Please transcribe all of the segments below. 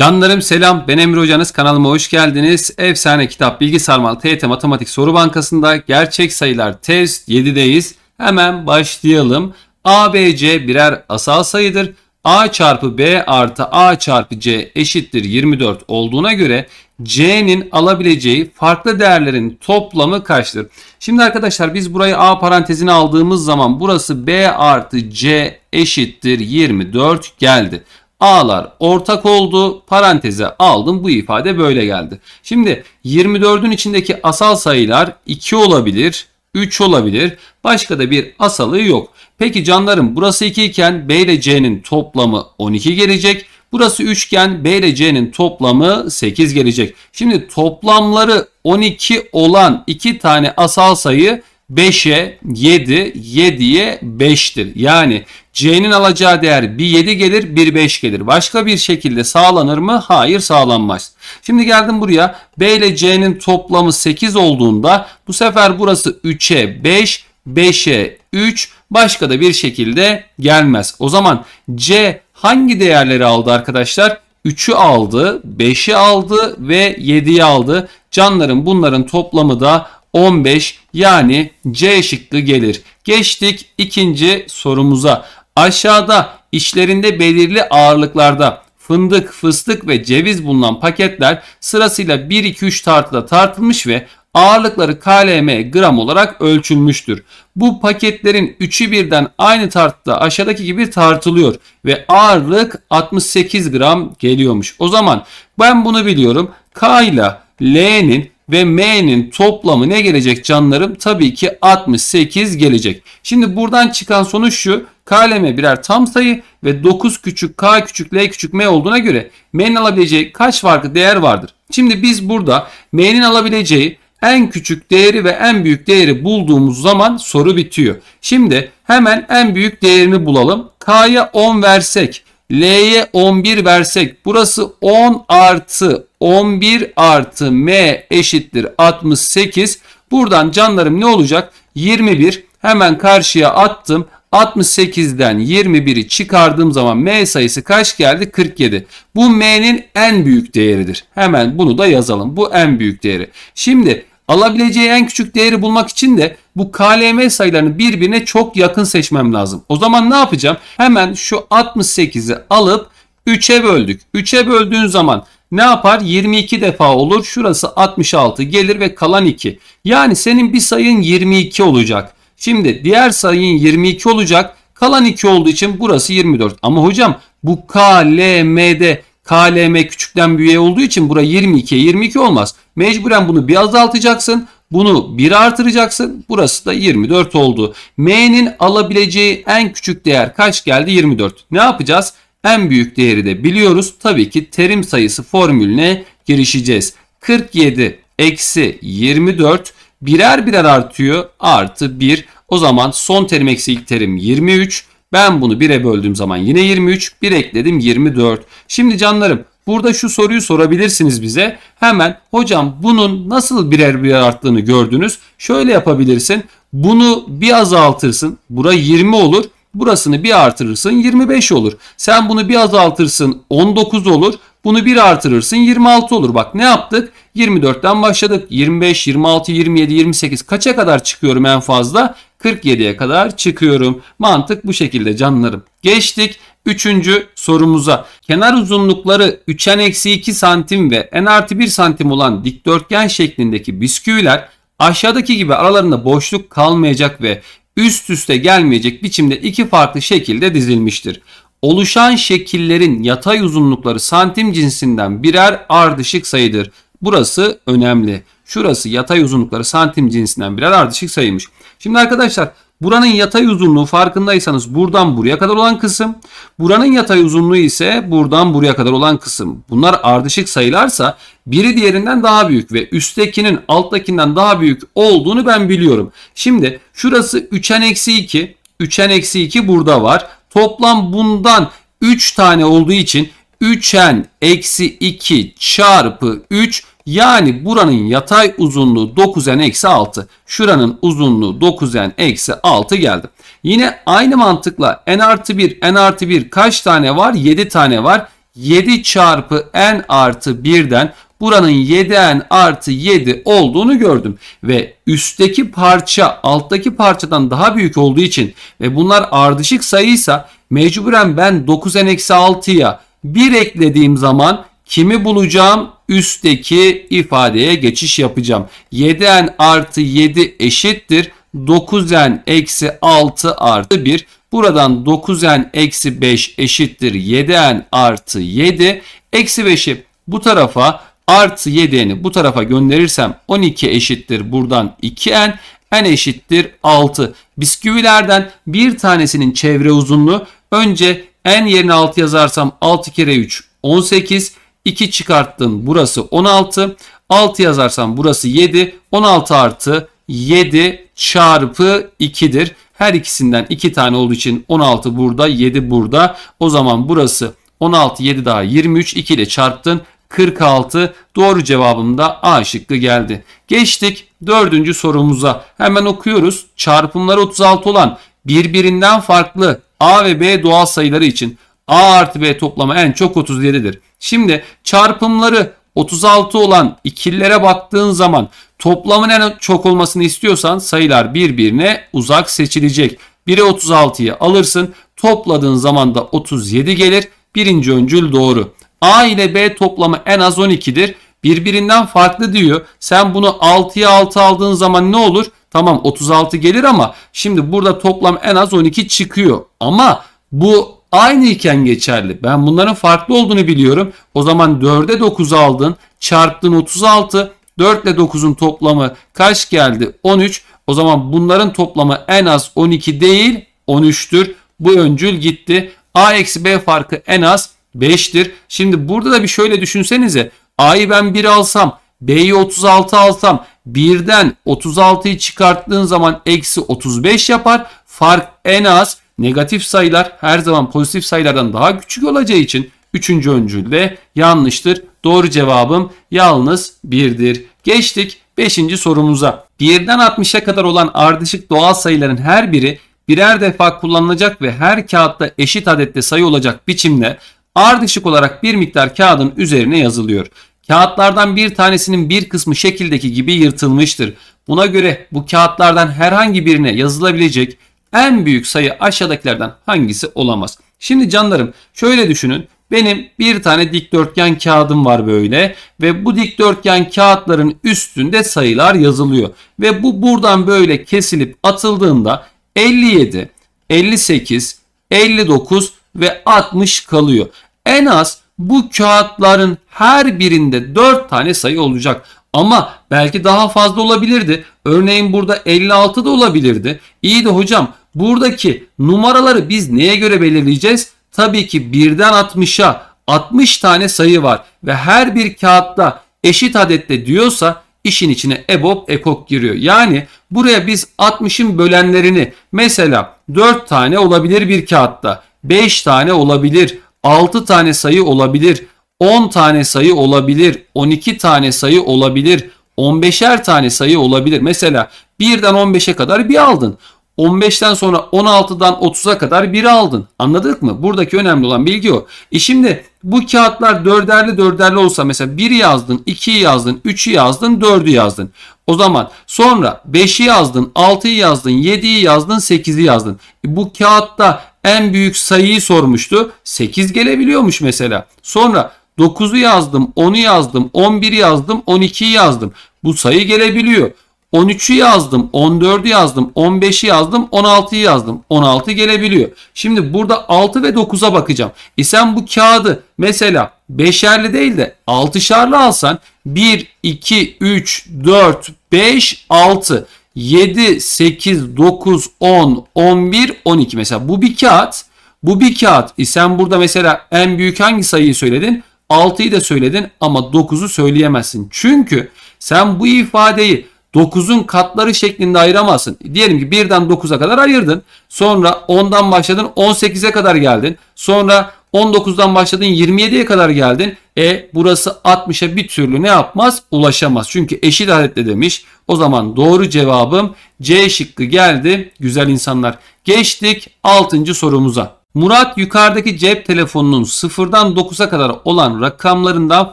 Canlarım selam ben Emre Hocanız kanalıma hoş geldiniz. Efsane kitap Bilgi Sarmal TYT Matematik Soru Bankası'nda gerçek sayılar test 7'deyiz. Hemen başlayalım. A, B, C birer asal sayıdır. A çarpı B artı A çarpı C eşittir 24 olduğuna göre C'nin alabileceği farklı değerlerin toplamı kaçtır? Şimdi arkadaşlar biz burayı A parantezine aldığımız zaman burası B artı C eşittir 24 geldi. A'lar ortak oldu. Paranteze aldım. Bu ifade böyle geldi. Şimdi 24'ün içindeki asal sayılar 2 olabilir. 3 olabilir. Başka da bir asalı yok. Peki canlarım burası 2 iken B ile C'nin toplamı 12 gelecek. Burası üçgen B ile C'nin toplamı 8 gelecek. Şimdi toplamları 12 olan 2 tane asal sayı 5'e 7, 7'ye 5'tir. Yani C'nin alacağı değer bir 7 gelir, bir 5 gelir. Başka bir şekilde sağlanır mı? Hayır sağlanmaz. Şimdi geldim buraya. B ile C'nin toplamı 8 olduğunda bu sefer burası 3'e 5, 5'e 3 başka da bir şekilde gelmez. O zaman C hangi değerleri aldı arkadaşlar? 3'ü aldı, 5'i aldı ve 7'yi aldı. Canların bunların toplamı da 15 yani C şıkkı gelir. Geçtik ikinci sorumuza. Aşağıda işlerinde belirli ağırlıklarda fındık, fıstık ve ceviz bulunan paketler sırasıyla 1-2-3 tartıda tartılmış ve ağırlıkları KLM gram olarak ölçülmüştür. Bu paketlerin üçü birden aynı tartıda aşağıdaki gibi tartılıyor ve ağırlık 68 gram geliyormuş. O zaman ben bunu biliyorum. K ile L'nin ve M'nin toplamı ne gelecek canlarım? Tabii ki 68 gelecek. Şimdi buradan çıkan sonuç şu. KLM birer tam sayı ve 9 küçük K küçük L küçük M olduğuna göre M'nin alabileceği kaç farklı değer vardır? Şimdi biz burada M'nin alabileceği en küçük değeri ve en büyük değeri bulduğumuz zaman soru bitiyor. Şimdi hemen en büyük değerini bulalım. K'ya 10 versek L'ye 11 versek burası 10 artı 11 artı M eşittir 68. Buradan canlarım ne olacak? 21 hemen karşıya attım. 68'den 21'i çıkardığım zaman M sayısı kaç geldi? 47. Bu M'nin en büyük değeridir. Hemen bunu da yazalım. Bu en büyük değeri. Şimdi alabileceği en küçük değeri bulmak için de bu KLM sayılarını birbirine çok yakın seçmem lazım. O zaman ne yapacağım? Hemen şu 68'i alıp 3'e böldük. 3'e böldüğün zaman ne yapar? 22 defa olur. Şurası 66 gelir ve kalan 2. Yani senin bir sayın 22 olacak. Şimdi diğer sayın 22 olacak. Kalan 2 olduğu için burası 24. Ama hocam bu KLM'de KLM küçükten büyüğe olduğu için bura 22'ye 22 olmaz. Mecburen bunu bir azaltacaksın. Bunu 1'e artıracaksın. Burası da 24 oldu. M'nin alabileceği en küçük değer kaç geldi? 24. Ne yapacağız? En büyük değeri de biliyoruz. Tabii ki terim sayısı formülüne girişeceğiz. 47 eksi 24 birer birer artıyor. Artı 1. O zaman son terim eksi ilk terim 23. Ben bunu 1'e böldüğüm zaman yine 23. 1 ekledim 24. Şimdi canlarım Burada şu soruyu sorabilirsiniz bize. Hemen hocam bunun nasıl birer birer arttığını gördünüz. Şöyle yapabilirsin. Bunu bir azaltırsın. Bura 20 olur. Burasını bir artırırsın 25 olur. Sen bunu bir azaltırsın 19 olur. Bunu bir artırırsın 26 olur. Bak ne yaptık? 24'ten başladık. 25, 26, 27, 28 kaça kadar çıkıyorum en fazla? 47'ye kadar çıkıyorum. Mantık bu şekilde canlarım. Geçtik üçüncü sorumuza. Kenar uzunlukları 3 eksi 2 santim ve n artı 1 santim olan dikdörtgen şeklindeki bisküviler aşağıdaki gibi aralarında boşluk kalmayacak ve üst üste gelmeyecek biçimde iki farklı şekilde dizilmiştir. Oluşan şekillerin yatay uzunlukları santim cinsinden birer ardışık sayıdır. Burası önemli. Şurası yatay uzunlukları santim cinsinden birer ardışık sayıymış. Şimdi arkadaşlar buranın yatay uzunluğu farkındaysanız buradan buraya kadar olan kısım. Buranın yatay uzunluğu ise buradan buraya kadar olan kısım. Bunlar ardışık sayılarsa biri diğerinden daha büyük ve üsttekinin alttakinden daha büyük olduğunu ben biliyorum. Şimdi şurası 3n eksi 2. 3n eksi 2 burada var. Toplam bundan 3 tane olduğu için 3n eksi 2 çarpı 3 yani buranın yatay uzunluğu 9n eksi 6. Şuranın uzunluğu 9n eksi 6 geldi. Yine aynı mantıkla n artı 1, n artı 1 kaç tane var? 7 tane var. 7 çarpı n artı 1'den buranın 7n artı 7 olduğunu gördüm. Ve üstteki parça alttaki parçadan daha büyük olduğu için ve bunlar ardışık sayıysa mecburen ben 9n eksi 6'ya 1 eklediğim zaman kimi bulacağım? üstteki ifadeye geçiş yapacağım. 7n artı 7 eşittir. 9n eksi 6 artı 1. Buradan 9n eksi 5 eşittir 7n artı 7. Eksi 5'i bu tarafa artı 7n'i bu tarafa gönderirsem 12 eşittir buradan 2n. n eşittir 6. Bisküvilerden bir tanesinin çevre uzunluğu önce n yerine 6 yazarsam 6 kere 3 18. 2 çıkarttın burası 16. 6 yazarsan burası 7. 16 artı 7 çarpı 2'dir. Her ikisinden 2 tane olduğu için 16 burada 7 burada. O zaman burası 16 7 daha 23 2 ile çarptın. 46 doğru cevabım da A şıkkı geldi. Geçtik dördüncü sorumuza. Hemen okuyoruz. Çarpımları 36 olan birbirinden farklı A ve B doğal sayıları için A artı B toplamı en çok 37'dir. Şimdi çarpımları 36 olan ikillere baktığın zaman toplamın en çok olmasını istiyorsan sayılar birbirine uzak seçilecek. 1'e 36'yı alırsın. Topladığın zaman da 37 gelir. Birinci öncül doğru. A ile B toplamı en az 12'dir. Birbirinden farklı diyor. Sen bunu 6'ya 6 aldığın zaman ne olur? Tamam 36 gelir ama şimdi burada toplam en az 12 çıkıyor. Ama bu aynı iken geçerli. Ben bunların farklı olduğunu biliyorum. O zaman 4'e 9 aldın çarptın 36. 4 ile 9'un toplamı kaç geldi? 13. O zaman bunların toplamı en az 12 değil 13'tür. Bu öncül gitti. A eksi B farkı en az 5'tir. Şimdi burada da bir şöyle düşünsenize. A'yı ben 1 alsam, B'yi 36 alsam, 1'den 36'yı çıkarttığın zaman eksi 35 yapar. Fark en az negatif sayılar her zaman pozitif sayılardan daha küçük olacağı için üçüncü de yanlıştır. Doğru cevabım yalnız 1'dir. Geçtik 5. sorumuza. 1'den 60'a kadar olan ardışık doğal sayıların her biri birer defa kullanılacak ve her kağıtta eşit adette sayı olacak biçimde ardışık olarak bir miktar kağıdın üzerine yazılıyor. Kağıtlardan bir tanesinin bir kısmı şekildeki gibi yırtılmıştır. Buna göre bu kağıtlardan herhangi birine yazılabilecek en büyük sayı aşağıdakilerden hangisi olamaz? Şimdi canlarım şöyle düşünün. Benim bir tane dikdörtgen kağıdım var böyle ve bu dikdörtgen kağıtların üstünde sayılar yazılıyor. Ve bu buradan böyle kesilip atıldığında 57, 58, 59 ve 60 kalıyor. En az bu kağıtların her birinde 4 tane sayı olacak. Ama belki daha fazla olabilirdi. Örneğin burada 56 da olabilirdi. İyi de hocam buradaki numaraları biz neye göre belirleyeceğiz? Tabii ki birden 60'a 60 tane sayı var ve her bir kağıtta eşit adette diyorsa işin içine EBOB ekok giriyor. Yani buraya biz 60'ın bölenlerini mesela 4 tane olabilir bir kağıtta, 5 tane olabilir, 6 tane sayı olabilir, 10 tane sayı olabilir, 12 tane sayı olabilir, 15'er tane sayı olabilir. Mesela 1'den 15'e kadar bir aldın. 15'ten sonra 16'dan 30'a kadar 1 aldın. Anladık mı? Buradaki önemli olan bilgi o. E şimdi bu kağıtlar dörderli dörderli olsa mesela 1 yazdın, 2 yazdın, 3'ü yazdın, 4'ü yazdın. O zaman sonra 5'i yazdın, 6'yı yazdın, 7'yi yazdın, 8'i yazdın. E bu kağıtta en büyük sayıyı sormuştu. 8 gelebiliyormuş mesela. Sonra 9'u yazdım, 10'u yazdım, 11'i yazdım, 12'yi yazdım. Bu sayı gelebiliyor. 13'ü yazdım, 14'ü yazdım, 15'i yazdım, 16'yı yazdım. 16 gelebiliyor. Şimdi burada 6 ve 9'a bakacağım. E sen bu kağıdı mesela 5'erli değil de 6'şarlı alsan 1, 2, 3, 4, 5, 6, 7, 8, 9, 10, 11, 12. Mesela bu bir kağıt. Bu bir kağıt. E sen burada mesela en büyük hangi sayıyı söyledin? 6'yı da söyledin ama 9'u söyleyemezsin. Çünkü sen bu ifadeyi 9'un katları şeklinde ayıramazsın. Diyelim ki 1'den 9'a kadar ayırdın. Sonra 10'dan başladın 18'e kadar geldin. Sonra 19'dan başladın 27'ye kadar geldin. E burası 60'a bir türlü ne yapmaz? Ulaşamaz. Çünkü eşit adetle demiş. O zaman doğru cevabım C şıkkı geldi. Güzel insanlar. Geçtik 6. sorumuza. Murat yukarıdaki cep telefonunun 0'dan 9'a kadar olan rakamlarından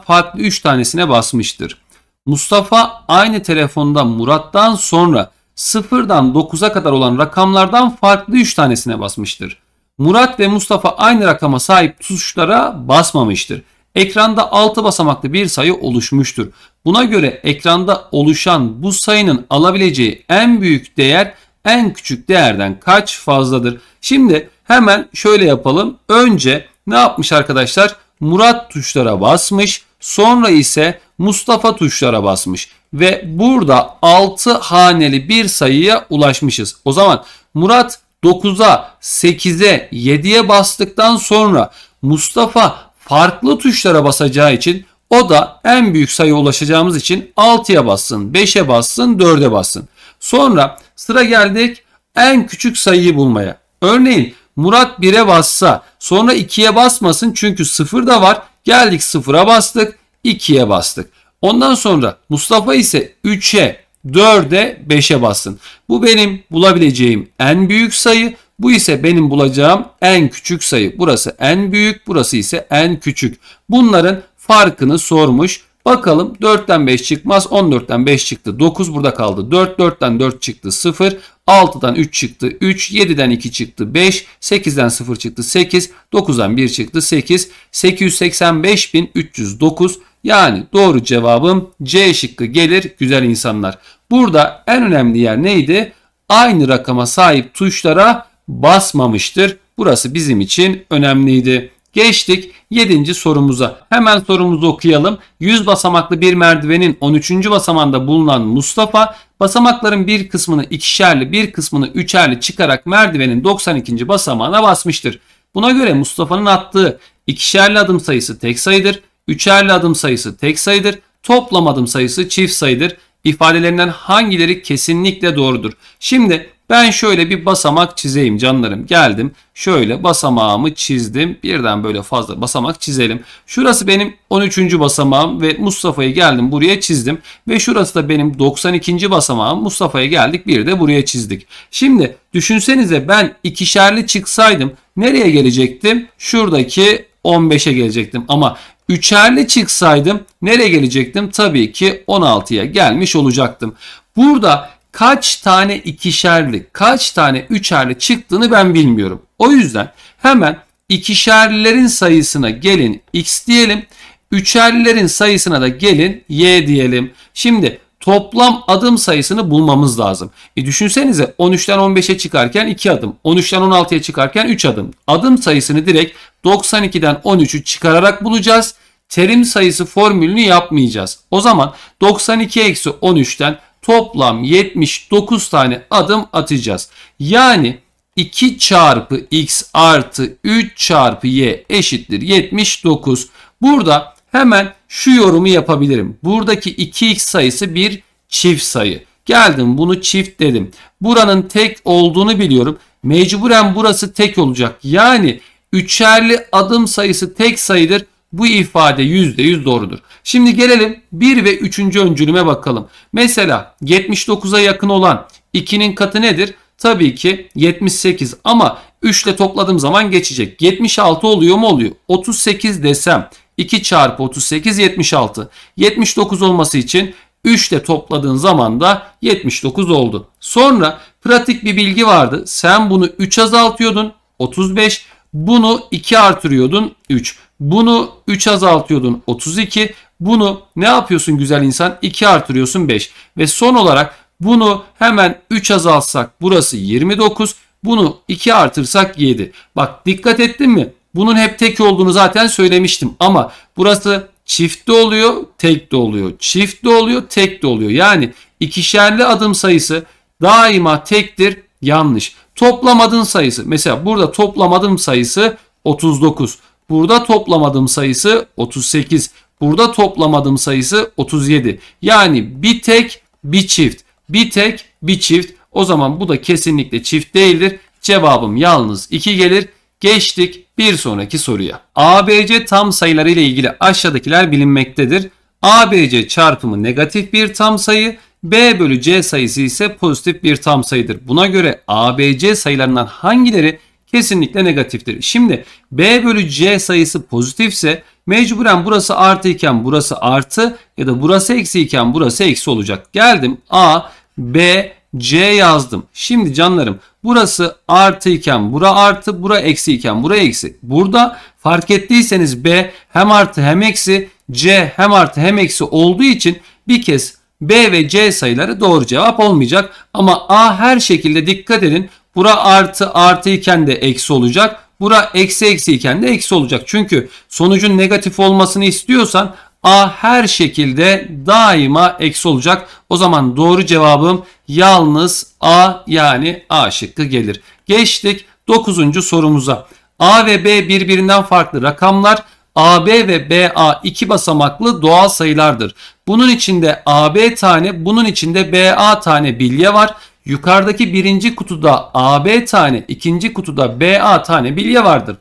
farklı 3 tanesine basmıştır. Mustafa aynı telefonda Murat'tan sonra 0'dan 9'a kadar olan rakamlardan farklı 3 tanesine basmıştır. Murat ve Mustafa aynı rakama sahip tuşlara basmamıştır. Ekranda 6 basamaklı bir sayı oluşmuştur. Buna göre ekranda oluşan bu sayının alabileceği en büyük değer en küçük değerden kaç fazladır? Şimdi Hemen şöyle yapalım. Önce ne yapmış arkadaşlar? Murat tuşlara basmış. Sonra ise Mustafa tuşlara basmış. Ve burada 6 haneli bir sayıya ulaşmışız. O zaman Murat 9'a, 8'e, 7'ye bastıktan sonra Mustafa farklı tuşlara basacağı için o da en büyük sayı ulaşacağımız için 6'ya bassın, 5'e bassın, 4'e bassın. Sonra sıra geldik en küçük sayıyı bulmaya. Örneğin Murat 1'e bassa sonra 2'ye basmasın çünkü 0 da var. Geldik 0'a bastık 2'ye bastık. Ondan sonra Mustafa ise 3'e 4'e 5'e bassın. Bu benim bulabileceğim en büyük sayı. Bu ise benim bulacağım en küçük sayı. Burası en büyük, burası ise en küçük. Bunların farkını sormuş. Bakalım 4'ten 5 çıkmaz. 14'ten 5 çıktı. 9 burada kaldı. 4 4'ten 4 çıktı. 0. 6'dan 3 çıktı 3, 7'den 2 çıktı 5, 8'den 0 çıktı 8, 9'dan 1 çıktı 8, 885.309 yani doğru cevabım C şıkkı gelir güzel insanlar. Burada en önemli yer neydi? Aynı rakama sahip tuşlara basmamıştır. Burası bizim için önemliydi. Geçtik 7. sorumuza. Hemen sorumuzu okuyalım. 100 basamaklı bir merdivenin 13. basamanda bulunan Mustafa basamakların bir kısmını ikişerli bir kısmını üçerli çıkarak merdivenin 92. basamağına basmıştır. Buna göre Mustafa'nın attığı ikişerli adım sayısı tek sayıdır. Üçerli adım sayısı tek sayıdır. Toplam adım sayısı çift sayıdır. İfadelerinden hangileri kesinlikle doğrudur? Şimdi ben şöyle bir basamak çizeyim canlarım. Geldim. Şöyle basamağımı çizdim. Birden böyle fazla basamak çizelim. Şurası benim 13. basamağım ve Mustafa'yı geldim buraya çizdim. Ve şurası da benim 92. basamağım. Mustafa'ya geldik bir de buraya çizdik. Şimdi düşünsenize ben ikişerli çıksaydım nereye gelecektim? Şuradaki 15'e gelecektim. Ama üçerli çıksaydım nereye gelecektim? Tabii ki 16'ya gelmiş olacaktım. Burada kaç tane ikişerli, kaç tane üçerli çıktığını ben bilmiyorum. O yüzden hemen ikişerlilerin sayısına gelin x diyelim. Üçerlilerin sayısına da gelin y diyelim. Şimdi toplam adım sayısını bulmamız lazım. E düşünsenize 13'ten 15'e çıkarken 2 adım, 13'ten 16'ya çıkarken 3 adım. Adım sayısını direkt 92'den 13'ü çıkararak bulacağız. Terim sayısı formülünü yapmayacağız. O zaman 92 eksi 13'ten toplam 79 tane adım atacağız. Yani 2 çarpı x artı 3 çarpı y eşittir 79. Burada hemen şu yorumu yapabilirim. Buradaki 2x sayısı bir çift sayı. Geldim bunu çift dedim. Buranın tek olduğunu biliyorum. Mecburen burası tek olacak. Yani üçerli adım sayısı tek sayıdır. Bu ifade %100 doğrudur. Şimdi gelelim 1 ve 3. öncülüme bakalım. Mesela 79'a yakın olan 2'nin katı nedir? Tabii ki 78 ama 3 ile topladığım zaman geçecek. 76 oluyor mu oluyor? 38 desem 2 çarpı 38 76. 79 olması için 3 ile topladığın zaman da 79 oldu. Sonra pratik bir bilgi vardı. Sen bunu 3 azaltıyordun 35. Bunu 2 artırıyordun 3. Bunu 3 azaltıyordun 32. Bunu ne yapıyorsun güzel insan? 2 artırıyorsun 5. Ve son olarak bunu hemen 3 azaltsak burası 29. Bunu 2 artırsak 7. Bak dikkat ettin mi? Bunun hep tek olduğunu zaten söylemiştim ama burası çift de oluyor, tek de oluyor. Çift de oluyor, tek de oluyor. Yani ikişerli adım sayısı daima tektir. Yanlış. Toplam adım sayısı mesela burada toplam adım sayısı 39. Burada toplamadığım sayısı 38. Burada toplamadığım sayısı 37. Yani bir tek bir çift. Bir tek bir çift. O zaman bu da kesinlikle çift değildir. Cevabım yalnız 2 gelir. Geçtik bir sonraki soruya. ABC tam sayıları ile ilgili aşağıdakiler bilinmektedir. ABC çarpımı negatif bir tam sayı, B bölü C sayısı ise pozitif bir tam sayıdır. Buna göre ABC sayılarından hangileri kesinlikle negatiftir. Şimdi B bölü C sayısı pozitifse mecburen burası artı iken burası artı ya da burası eksi iken burası eksi olacak. Geldim A, B, C yazdım. Şimdi canlarım burası artı iken bura artı, bura eksi iken bura eksi. Burada fark ettiyseniz B hem artı hem eksi, C hem artı hem eksi olduğu için bir kez B ve C sayıları doğru cevap olmayacak. Ama A her şekilde dikkat edin Bura artı artı iken de eksi olacak. Bura eksi eksi iken de eksi olacak. Çünkü sonucun negatif olmasını istiyorsan A her şekilde daima eksi olacak. O zaman doğru cevabım yalnız A yani A şıkkı gelir. Geçtik 9. sorumuza. A ve B birbirinden farklı rakamlar. AB ve BA iki basamaklı doğal sayılardır. Bunun içinde AB tane, bunun içinde BA tane bilye var Yukarıdaki birinci kutuda AB tane, ikinci kutuda BA tane bilye vardır.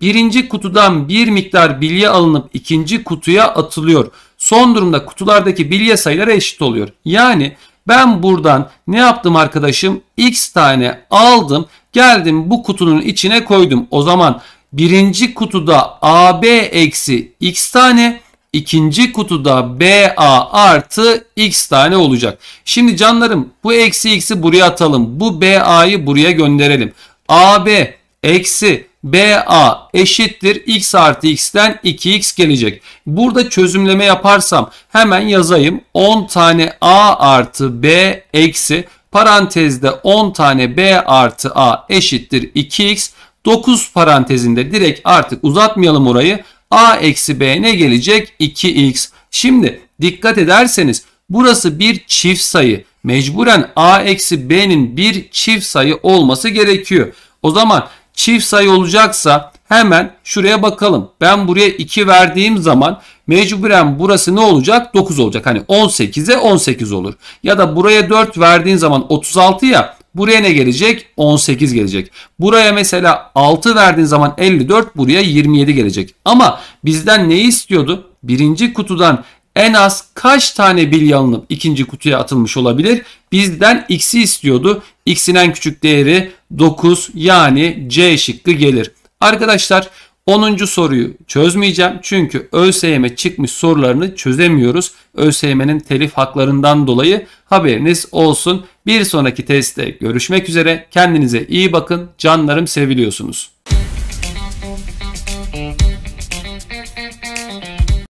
Birinci kutudan bir miktar bilye alınıp ikinci kutuya atılıyor. Son durumda kutulardaki bilye sayıları eşit oluyor. Yani ben buradan ne yaptım arkadaşım? X tane aldım. Geldim bu kutunun içine koydum. O zaman birinci kutuda AB eksi X tane İkinci kutuda BA artı X tane olacak. Şimdi canlarım bu eksi X'i buraya atalım. Bu BA'yı buraya gönderelim. AB eksi BA eşittir X artı X'ten 2X gelecek. Burada çözümleme yaparsam hemen yazayım. 10 tane A artı B eksi parantezde 10 tane B artı A eşittir 2X. 9 parantezinde direkt artık uzatmayalım orayı. A eksi B ne gelecek? 2X. Şimdi dikkat ederseniz burası bir çift sayı. Mecburen A eksi B'nin bir çift sayı olması gerekiyor. O zaman çift sayı olacaksa hemen şuraya bakalım. Ben buraya 2 verdiğim zaman mecburen burası ne olacak? 9 olacak. Hani 18'e 18 olur. Ya da buraya 4 verdiğin zaman 36 ya Buraya ne gelecek? 18 gelecek. Buraya mesela 6 verdiğin zaman 54 buraya 27 gelecek. Ama bizden ne istiyordu? Birinci kutudan en az kaç tane bil alınıp ikinci kutuya atılmış olabilir? Bizden x'i istiyordu. x'in en küçük değeri 9 yani C şıkkı gelir. Arkadaşlar 10. soruyu çözmeyeceğim çünkü ÖSYM e çıkmış sorularını çözemiyoruz. ÖSYM'nin telif haklarından dolayı haberiniz olsun. Bir sonraki testte görüşmek üzere. Kendinize iyi bakın. Canlarım seviliyorsunuz.